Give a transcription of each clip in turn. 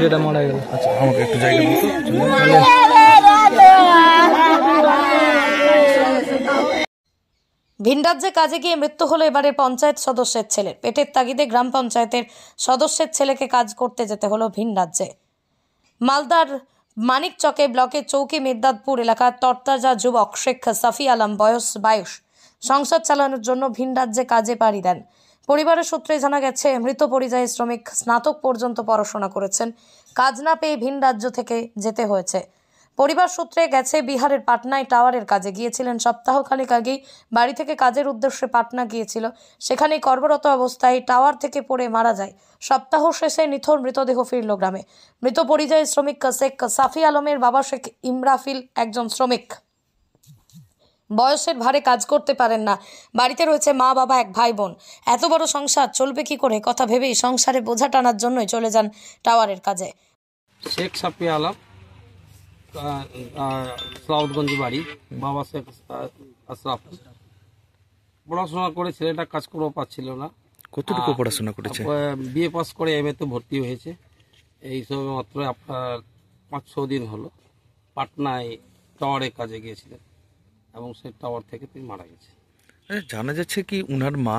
যেটা মারা গেল আচ্ছা আমাকে একটু জায়গা ভিন রাজ্যে কাজে গিয়ে মৃত্যু হলো এবারে পঞ্চায়েত সদস্যের ছেলে পেটের তাগিদে গ্রাম পঞ্চায়েতের সদস্যের ছেলেকে কাজ করতে যেতে হলো ভিন রাজ্যে মালদার মানিকচকে ব্লকে চৌকি মেদাদপুর এলাকার তরতাজা যুবক শেখ সাফি আলম বয়স বায়ুস সংসার চালানোর জন্য ভিন রাজ্যে কাজে পাড়ি দেন পরিবারের সূত্রে জানা গেছে মৃত পরিযায়ী শ্রমিক স্নাতক পর্যন্ত পড়াশোনা করেছেন কাজ না পেয়ে ভিন রাজ্য থেকে যেতে হয়েছে পরিবার সূত্রে গেছে বিহারের পাটনায় টাওয়ারের কাজে গিয়েছিলেন সপ্তাহখানেক আগেই বাড়ি থেকে কাজের উদ্দেশ্যে পাটনা গিয়েছিল সেখানে কর্মরত অবস্থায় টাওয়ার থেকে পড়ে মারা যায় সপ্তাহ শেষে নিথর মৃতদেহ ফিরল গ্রামে মৃত পরিযায়ী শ্রমিক শেখ সাফি আলমের বাবা শেখ ইমরাফিল একজন শ্রমিক বয়সের ভারে কাজ করতে পারেন না বাড়িতে রয়েছে মা বাবা এক ভাই বোন এত বড় সংসার চলবে কি করে কথা ভেবেই সংসারে বোঝা টানার জন্যই চলে যান টাওয়ারের কাজে শেখ সাপি আলাপ সাউথগঞ্জ বাড়ি বাবা শেখ পড়াশোনা করে ছেলেটা কাজ করেও পাচ্ছিল না কতটুকু পড়াশোনা করেছে বিএ পাস করে এম তে ভর্তি হয়েছে এই সময় মাত্র আপনার পাঁচ ছ দিন হলো পাটনায় টাওয়ারের কাজে গিয়েছিলেন এবং সে টাওয়ার থেকে তিনি মারা গেছে আচ্ছা, জানা যাচ্ছে কি উনার মা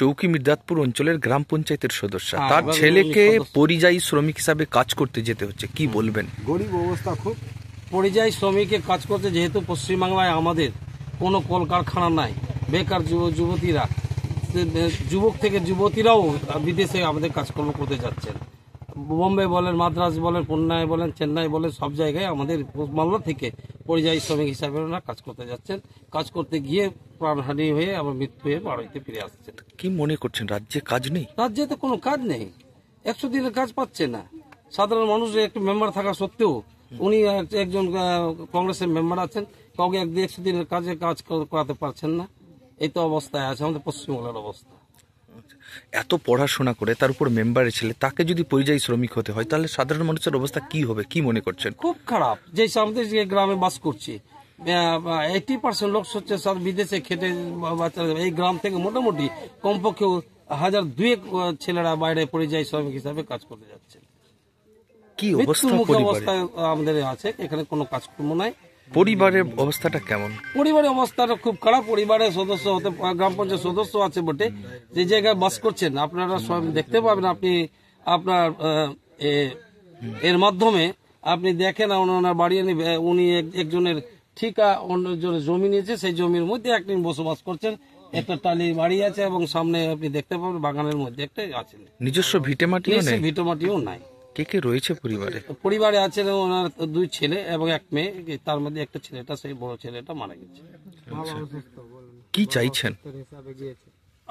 চৌকি মির্দাতপুর অঞ্চলের গ্রাম পঞ্চায়েতের সদস্য হ্যাঁ, তার ছেলেকে পরিযায়ী শ্রমিক হিসাবে কাজ করতে যেতে হচ্ছে কি বলবেন গরিব অবস্থা খুব পরিযায়ী শ্রমিকে কাজ করতে যেহেতু পশ্চিমবাংলায় আমাদের কোনো কলকারখানা নাই বেকার যুব যুবতীরা যুবক থেকে যুবতীরাও বিদেশে আমাদের কাজকর্ম করতে যাচ্ছেন বোম্বে বলেন মাদ্রাজ বলেন পুনায় বলেন চেন্নাই বলেন সব জায়গায় আমাদের মালদা থেকে পরিযায়ী শ্রমিক হিসাবে ওনারা কাজ করতে যাচ্ছেন কাজ করতে গিয়ে প্রাণহানি হয়ে আবার মৃত্যু হয়ে বাড়িতে ফিরে আসছেন কি মনে করছেন রাজ্যে কাজ নেই রাজ্যে তো কোনো কাজ নেই একশো দিনের কাজ পাচ্ছে না সাধারণ মানুষ একটু মেম্বার থাকা সত্ত্বেও উনি একজন কংগ্রেসের মেম্বার আছেন কাউকে একদিন একশো দিনের কাজে কাজ করাতে পারছেন না এই তো অবস্থায় আছে আমাদের পশ্চিমবাংলার অবস্থা এত পড়াশোনা করে তার উপর মেম্বারের ছেলে তাকে যদি পরিযায়ী শ্রমিক হতে হয় তাহলে সাধারণ মানুষের অবস্থা কি হবে কি মনে করছেন খুব খারাপ যে আমাদের গ্রামে বাস করছি এইটি পার্সেন্ট লোক হচ্ছে বিদেশে খেটে এই গ্রাম থেকে মোটামুটি কমপক্ষে হাজার দুয়েক ছেলেরা বাইরে পরিযায়ী শ্রমিক হিসাবে কাজ করতে যাচ্ছে কি অবস্থা আমাদের আছে এখানে কোনো কাজকর্ম নাই পরিবারের অবস্থাটা কেমন পরিবারের অবস্থাটা খুব খারাপ পরিবারের সদস্য হতে গ্রাম পঞ্চায়েত সদস্য আছে বটে যে জায়গায় বাস করছেন আপনারা সব দেখতে পাবেন আপনি আপনার এর মাধ্যমে আপনি দেখেন ওনার বাড়ি উনি একজনের ঠিকা অন্যজনের জমি নিয়েছে সেই জমির মধ্যে একদিন বসবাস করছেন একটা টালি বাড়ি আছে এবং সামনে আপনি দেখতে পাবেন বাগানের মধ্যে একটা আছে নিজস্ব ভিটে মাটি নেই ভিটে মাটিও নাই কে কে রয়েছে পরিবারে পরিবারে আছেন ওনার দুই ছেলে এবং এক মেয়ে তার মধ্যে একটা ছেলেটা সেই বড় ছেলেটা মারা গেছে আচ্ছা। কি চাইছেন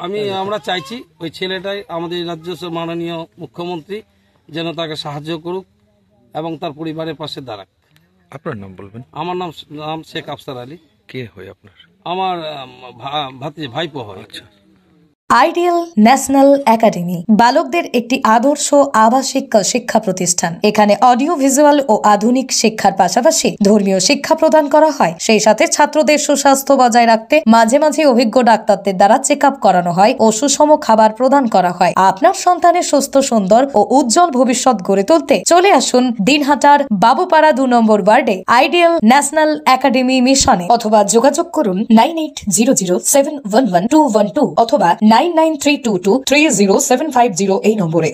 আমি আমরা চাইছি ওই ছেলেটাই আমাদের রাজ্য মাননীয় মুখ্যমন্ত্রী যেন তাকে সাহায্য করুক এবং তার পরিবারের পাশে দাঁড়াক আপনার নাম বলবেন আমার নাম নাম শেখ আফসার আলী কে হয় আপনার আমার ভাতিজা ভাইপো হয় আচ্ছা আইডিয়াল ন্যাশনাল একাডেমি বালকদের একটি আদর্শ আবাসিক শিক্ষা প্রতিষ্ঠান এখানে অডিও ভিজুয়াল ও আধুনিক শিক্ষার পাশাপাশি ধর্মীয় শিক্ষা প্রদান করা হয় সেই সাথে ছাত্রদের সুস্বাস্থ্য বজায় রাখতে মাঝে মাঝে অভিজ্ঞ ডাক্তারদের দ্বারা চেক করানো হয় ও সুষম খাবার প্রদান করা হয় আপনার সন্তানের সুস্থ সুন্দর ও উজ্জ্বল ভবিষ্যৎ গড়ে তুলতে চলে আসুন দিনহাটার বাবুপাড়া দু নম্বর ওয়ার্ডে আইডিয়াল ন্যাশনাল একাডেমি মিশনে অথবা যোগাযোগ করুন nine eight zero zero seven one one two one two অথবা nine nine three two two three zero seven five zero এই নম্বরে